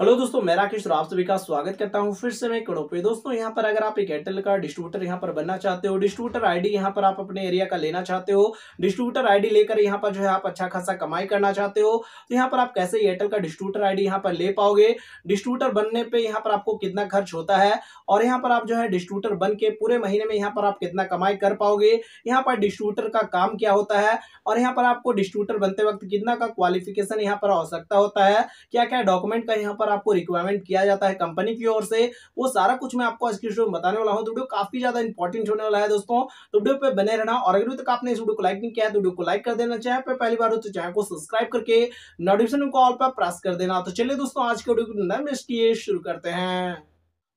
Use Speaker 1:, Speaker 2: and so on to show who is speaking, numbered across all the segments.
Speaker 1: hello दोस्तों मैं राकेश आप सभी का स्वागत करता हूं फिर से मैं कड़ों पे दोस्तों यहां पर अगर आप एक एयरटेल का डिस्ट्रीब्यूटर यहां पर बनना चाहते हो डिस्ट्रीब्यूटर आईडी यहां पर आप अपने एरिया का लेना चाहते हो डिस्ट्रीब्यूटर आईडी लेकर यहां पर जो है आप अच्छा खासा कमाई करना चाहते हो तो यहाँ पर आप कैसे एयरटेल का डिस्ट्रीब्यूटर आई डी पर ले पाओगे डिस्ट्रीब्यूटर बनने पर यहाँ पर आपको कितना खर्च होता है और यहाँ पर आप जो है डिस्ट्रीब्यूटर बन के पूरे महीने में यहाँ पर आप कितना कमाई कर पाओगे यहाँ पर डिस्ट्रीब्यूटर का काम क्या होता है और यहाँ पर आपको डिस्ट्रीब्यूटर बनते वक्त कितना का क्वालिफिकेशन यहाँ पर आवश्यकता होता है क्या क्या डॉक्यूमेंट का यहाँ पर पर आपको रिक्वायरमेंट किया जाता है कंपनी की ओर से वो सारा कुछ मैं आपको आज वीडियो में बताने वाला हूँ वीडियो तो काफी ज्यादा इंपॉर्टेंट होने वाला है दोस्तों तो वीडियो पे बने रहना और अगर तक आपने इस वीडियो को लाइक नहीं किया है तो वीडियो को लाइक कर देना चैनल पर पहली बार हो तो चैनल को सब्सक्राइब करके नोटिफिकेशन कॉल पर प्रेस कर देना तो चलिए दोस्तों आज के वीडियो को नमस्कार शुरू करते हैं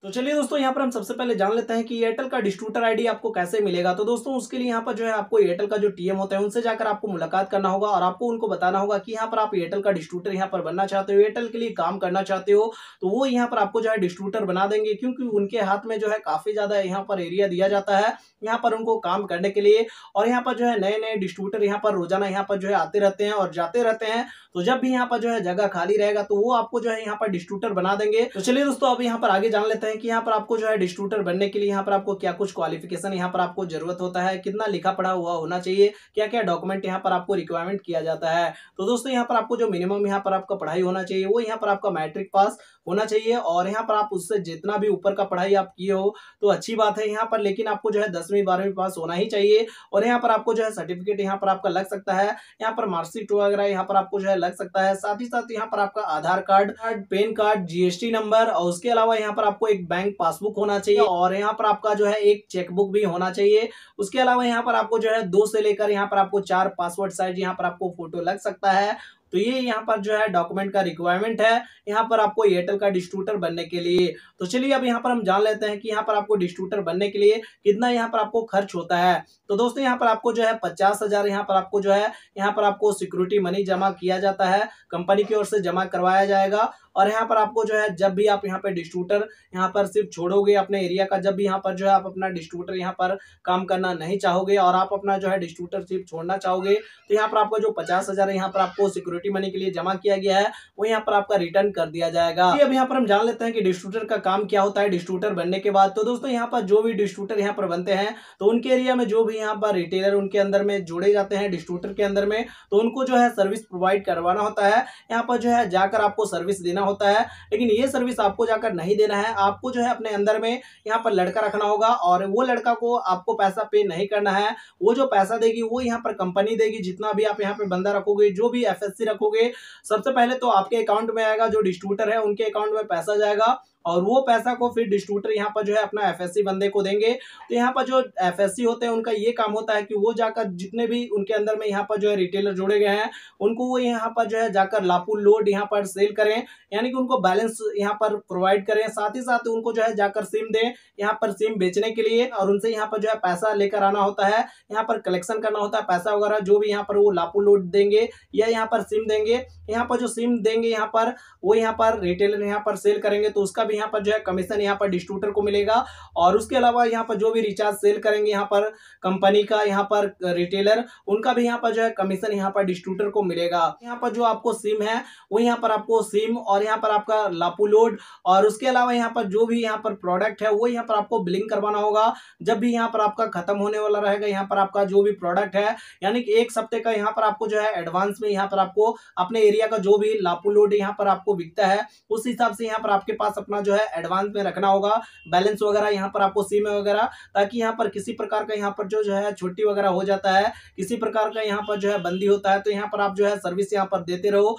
Speaker 1: तो चलिए दोस्तों यहाँ पर हम सबसे पहले जान लेते हैं कि एयरटेल का डिस्ट्रीब्यूटर आईडी आपको कैसे मिलेगा तो दोस्तों उसके लिए यहाँ पर जो है आपको एयरटेल का जो टीएम होता है उनसे जाकर आपको मुलाकात करना होगा और आपको उनको बताना होगा कि यहाँ पर आप एयरटेल का डिस्ट्रीब्यूटर यहाँ पर बनना चाहते हो एयरटेल के लिए काम करना चाहते हो तो वो यहाँ पर आपको जो है डिस्ट्रीब्यूटर बना देंगे क्योंकि उनके हाथ में जो है काफ़ी ज़्यादा यहाँ पर एरिया दिया जाता है यहाँ पर उनको काम करने के लिए और यहाँ पर जो है नए नए डिस्ट्रीब्यूटर यहाँ पर रोजाना यहाँ पर जो है आते रहते हैं और जाते रहते हैं तो जब भी यहाँ पर जो है जगह खाली रहेगा तो वो आपको जो है यहाँ पर डिस्ट्रीब्यूटर बना देंगे तो चलिए दोस्तों अब यहाँ पर आगे जान लेते हैं हैं कि यहाँ पर आपको जो है डिस्ट्रीब्यूटर बनने के लिए यहाँ पर आपको क्या कुछ क्वालिफिकेशन यहाँ पर आपको जरूरत होता है कितना लिखा पढ़ा हुआ होना चाहिए क्या क्या डॉक्यूमेंट यहाँ पर आपको रिक्वायरमेंट किया जाता है तो दोस्तों यहाँ पर आपको जो मिनिमम यहाँ पर आपका पढ़ाई होना चाहिए वो यहाँ पर आपका मैट्रिक पास होना चाहिए और यहाँ पर आप उससे जितना भी ऊपर का पढ़ाई आप किए हो तो अच्छी बात है यहाँ पर लेकिन आपको जो है दसवीं बारहवीं पास होना ही चाहिए और यहाँ पर आपको जो है सर्टिफिकेट यहाँ पर आपका लग सकता है यहाँ पर मार्कशीट वगैरह यहाँ पर आपको जो है लग सकता है साथ ही साथ यहाँ पर आपका Aadhaar card PAN card GST number और उसके अलावा यहाँ पर आपको एक एक बैंक पासबुक होना चाहिए और यहाँ पर आपका जो है एक चेकबुक भी होना चाहिए उसके अलावा यहाँ पर आपको जो है दो से लेकर यहाँ पर आपको चार पासवर्ड साइज यहाँ पर आपको फोटो लग सकता है तो ये यहाँ पर जो है डॉक्यूमेंट का रिक्वायरमेंट है यहाँ पर आपको एयरटेल का डिस्ट्रीब्यूटर बनने के लिए तो चलिए अब यहाँ पर हम जान लेते हैं कि यहाँ पर आपको डिस्ट्रीब्यूटर बनने के लिए कितना यहाँ पर आपको खर्च होता है तो दोस्तों यहाँ पर आपको जो है पचास हजार यहाँ पर आपको जो है यहाँ पर आपको सिक्योरिटी मनी जमा किया जाता है कंपनी की ओर से जमा करवाया जाएगा और यहाँ पर आपको जो है जब भी आप यहाँ पे डिस्ट्रीब्यूटर यहाँ पर सिर्फ छोड़ोगे अपने एरिया का जब भी यहाँ पर जो है आप अपना डिस्ट्रीब्यूटर यहाँ पर काम करना नहीं चाहोगे और आप अपना जो है डिस्ट्रीब्यूटर सिर्फ छोड़ना चाहोगे तो यहाँ पर आपको जो पचास हजार यहाँ पर आपको सिक्योरिटी सिक्योरिटी मनी के लिए जमा किया गया है वो यहाँ पर आपका रिटर्न कर दिया जाएगा अब यहाँ पर हम जान लेते हैं कि डिस्ट्रीब्यूटर का काम क्या होता है डिस्ट्रीब्यूटर बनने के बाद तो दोस्तों यहाँ पर जो भी डिस्ट्रीब्यूटर यहाँ पर बनते हैं तो उनके एरिया में जो भी यहाँ पर रिटेलर उनके अंदर में जुड़े जाते हैं डिस्ट्रीब्यूटर के अंदर में तो उनको जो है सर्विस प्रोवाइड करवाना होता है यहाँ पर जो है जाकर आपको सर्विस देना होता है लेकिन ये सर्विस आपको जाकर नहीं देना है आपको जो है अपने अंदर में यहाँ पर लड़का रखना होगा और वो लड़का को आपको पैसा पे नहीं करना है वो जो पैसा देगी वो यहाँ पर कंपनी देगी जितना भी आप यहाँ पे बंदा रखोगे जो भी एफ रखोगे सबसे पहले तो आपके अकाउंट में आएगा जो डिस्ट्रीब्यूटर है उनके अकाउंट में पैसा जाएगा और वो पैसा को फिर डिस्ट्रीब्यूटर यहाँ पर जो है अपना एफ बंदे को देंगे तो यहाँ पर जो एफ होते हैं उनका ये काम होता है कि वो जाकर जितने भी उनके अंदर में यहाँ पर जो है रिटेलर जोड़े गए हैं उनको वो यहाँ पर जो है जाकर लापू लोड यहाँ पर सेल करें यानी कि उनको बैलेंस यहाँ पर प्रोवाइड करें साथ ही साथ उनको जो है जाकर सिम दें यहाँ पर सिम बेचने के लिए और उनसे यहाँ पर जो है पैसा लेकर आना होता है यहाँ पर कलेक्शन करना होता है पैसा वगैरह जो भी यहाँ पर वो लापू लोड देंगे या यहाँ पर सिम देंगे यहाँ पर जो सिम देंगे यहाँ पर वो यहाँ पर रिटेलर यहाँ पर सेल करेंगे तो उसका भी यहाँ पर जो है कमीशन यहाँ पर डिस्ट्रीब्यूटर को मिलेगा और उसके अलावा यहाँ पर जो भी रिचार्ज सेल करेंगे यहाँ पर कंपनी का यहाँ पर रिटेलर उनका भी यहाँ पर जो है कमीशन यहाँ पर डिस्ट्रीब्यूटर को मिलेगा यहाँ पर जो आपको सिम है वो यहाँ पर आपको सिम और यहाँ पर आपका लापूलोड और उसके अलावा यहाँ पर जो भी यहाँ पर प्रोडक्ट है वो यहाँ पर आपको बिलिंग करवाना होगा जब भी यहाँ पर आपका खत्म होने वाला रहेगा यहाँ पर आपका जो भी प्रोडक्ट है यानी कि एक सप्ते का यहाँ पर आपको जो है एडवांस में यहाँ पर आपको अपने एरिया का जो भी लापूलोड यहाँ पर आपको बिकता है उस हिसाब से यहाँ पर आपके पास अपना जो है एडवांस में रखना होगा बैलेंस वगैरह यहाँ पर आपको सीम वगैरह ताकि यहाँ पर किसी प्रकार का यहाँ पर जो जो है छुट्टी वगैरह हो जाता है किसी प्रकार का यहाँ पर जो है बंदी होता है तो यहाँ पर आप जो है सर्विस यहाँ पर देते रहो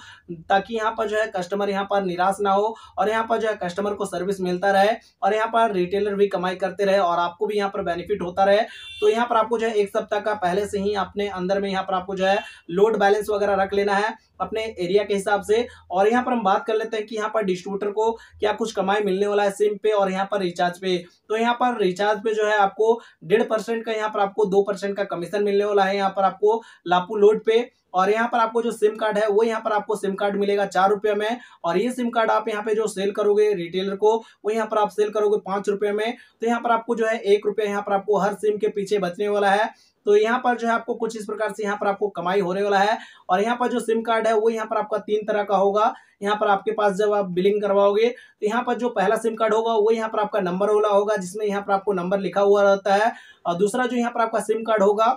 Speaker 1: ताकि यहाँ पर जो है कस्टमर यहाँ पर निराश ना हो और यहाँ पर जो है कस्टमर को सर्विस मिलता रहे और यहाँ पर रिटेलर भी कमाई करते रहे और आपको भी यहाँ पर बेनिफिट होता रहे तो यहाँ पर आपको जो है एक सप्ताह का पहले से ही अपने अंदर में यहाँ पर आपको जो है लोड बैलेंस वगैरह रख लेना है अपने एरिया के हिसाब से और यहाँ पर हम बात कर लेते हैं कि यहाँ पर डिस्ट्रीब्यूटर को क्या कुछ कमा ई मिलने वाला है सिम पे और यहाँ पर रिचार्ज पे तो यहाँ पर रिचार्ज पे जो है आपको डेढ़ परसेंट का यहाँ पर आपको दो परसेंट का कमीशन मिलने वाला है यहाँ पर आपको लापू लोड पे और यहाँ पर आपको जो सिम कार्ड है वो यहाँ पर आपको सिम कार्ड मिलेगा चार रुपये में और ये सिम कार्ड आप यहाँ पे जो सेल करोगे रिटेलर को वो यहाँ पर आप सेल करोगे पाँच रुपये में तो यहाँ पर आपको जो है एक रुपये यहाँ पर आपको हर सिम के पीछे बचने वाला है तो यहाँ पर जो है आपको कुछ इस प्रकार से यहाँ पर आपको कमाई होने वाला है और यहाँ पर जो सिम कार्ड है वो यहाँ पर आपका तीन तरह का होगा यहाँ पर आपके पास जब आप बिलिंग करवाओगे तो यहाँ पर जो पहला सिम कार्ड होगा वो यहाँ पर आपका नंबर वाला होगा जिसमें यहाँ पर आपको नंबर लिखा हुआ रहता है और दूसरा जो यहाँ पर आपका सिम कार्ड होगा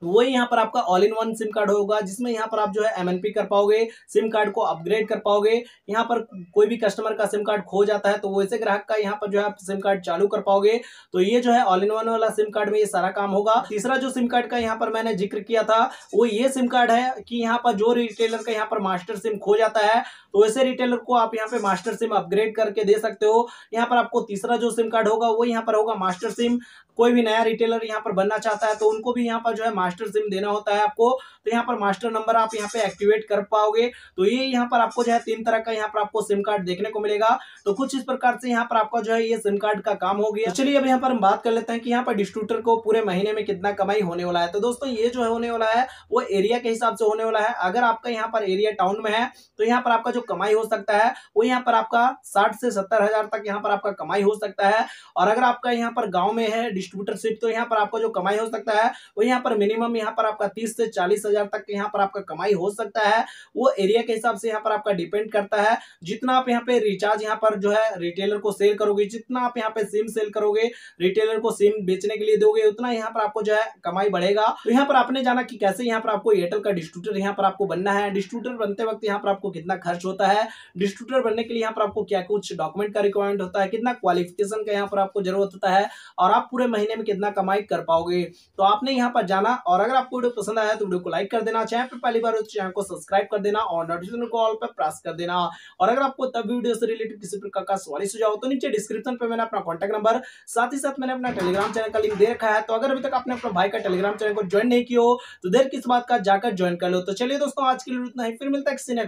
Speaker 1: तो वही यहाँ पर आपका all in one SIM card होगा जिसमें यहाँ पर आप जो है एम कर पाओगे सिम कार्ड को अपग्रेड कर पाओगे यहाँ पर कोई भी कस्टमर का सिम कार्ड खो जाता है तो वैसे ग्राहक का यहाँ पर जो है आप सिम कार्ड चालू कर पाओगे तो ये जो है ऑल इन वन वाला सिम कार्ड में ये सारा काम होगा तीसरा जो सिम कार्ड का यहाँ पर मैंने जिक्र किया था वो ये सिम कार्ड है कि यहाँ पर जो रिटेलर का यहाँ पर मास्टर सिम खो जाता है तो वैसे रिटेलर को आप यहाँ पे मास्टर सिम अपग्रेड करके दे सकते हो यहाँ पर आपको तीसरा जो सिम कार्ड होगा वो यहाँ पर होगा मास्टर सिम कोई भी नया रिटेलर यहाँ पर बनना चाहता है तो उनको भी यहाँ पर जो है मास्टर सिम देना होता है आपको तो यहाँ पर मास्टर नंबर आप यहाँ पे एक्टिवेट कर पाओगे तो ये यहाँ पर आपको जो है तीन तरह का यहाँ पर आपको सिम कार्ड देखने को मिलेगा तो कुछ इस प्रकार से यहाँ पर आपका जो है ये सिम कार्ड का काम हो गया चलिए अब यहाँ पर हम बात कर लेते हैं कि यहाँ पर डिस्ट्रीब्यूटर को पूरे महीने में कितना कमाई होने वाला है तो दोस्तों ये जो है होने वाला है वो एरिया के हिसाब से होने वाला है अगर आपका यहाँ पर एरिया टाउन में है तो यहाँ पर आपका जो कमाई हो सकता है वो यहाँ पर आपका साठ से सत्तर हजार तक यहाँ पर आपका कमाई हो सकता है और अगर आपका यहाँ पर गांव में है डिस्ट्रीब्यूटरशिप तो यहाँ पर आपका जो कमाई हो सकता है वो यहाँ पर मिनिमम मिनिमम यहाँ पर आपका तीस से चालीस हजार तक यहाँ पर आपका कमाई हो सकता है वो एरिया के हिसाब से यहाँ पर आपका डिपेंड करता है जितना आप यहाँ पे रिचार्ज यहाँ पर जो है रिटेलर को सेल करोगे जितना आप यहाँ पे सिम सेल करोगे रिटेलर को सिम बेचने के लिए दोगे उतना यहाँ पर आपको जो है कमाई बढ़ेगा तो यहाँ पर आपने जाना की कैसे यहाँ पर आपको एयरटेल का डिस्ट्रीब्यूटर यहाँ पर आपको बनना है डिस्ट्रीब्यूटर बनते वक्त यहाँ पर आपको कितना खर्च होता है डिस्ट्रीब्यूटर बनने के लिए यहाँ पर आपको क्या कुछ डॉक्यूमेंट का रिक्वायरमेंट होता है कितना क्वालिफिकेशन का यहाँ पर आपको जरूरत होता है और आप पूरे महीने में कितना कमाई कर पाओगे तो आपने यहाँ पर जाना और अगर आपको वीडियो पसंद आया तो वीडियो को लाइक कर देना चैनल पर पहली बार तो चैनल को सब्सक्राइब कर देना और नोटिफिकेशन को ऑल पर प्रेस कर देना और अगर आपको तब वीडियो से रिलेटेड किसी प्रकार का सवाल सुझाव तो नीचे डिस्क्रिप्शन पर मैंने अपना कॉन्टैक्ट नंबर साथ ही साथ मैंने अपना टेलीग्राम चैनल का लिंक दे रखा है तो अगर अभी तक आपने अपने भाई का टेलीग्राम चैनल को ज्वाइन नहीं किया हो तो देर किस बात का जाकर ज्वाइन कर लो तो चलिए दोस्तों आज के लिए इतना ही फिर मिलता है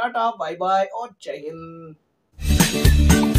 Speaker 1: टाटा बाय बाय और जय हिंद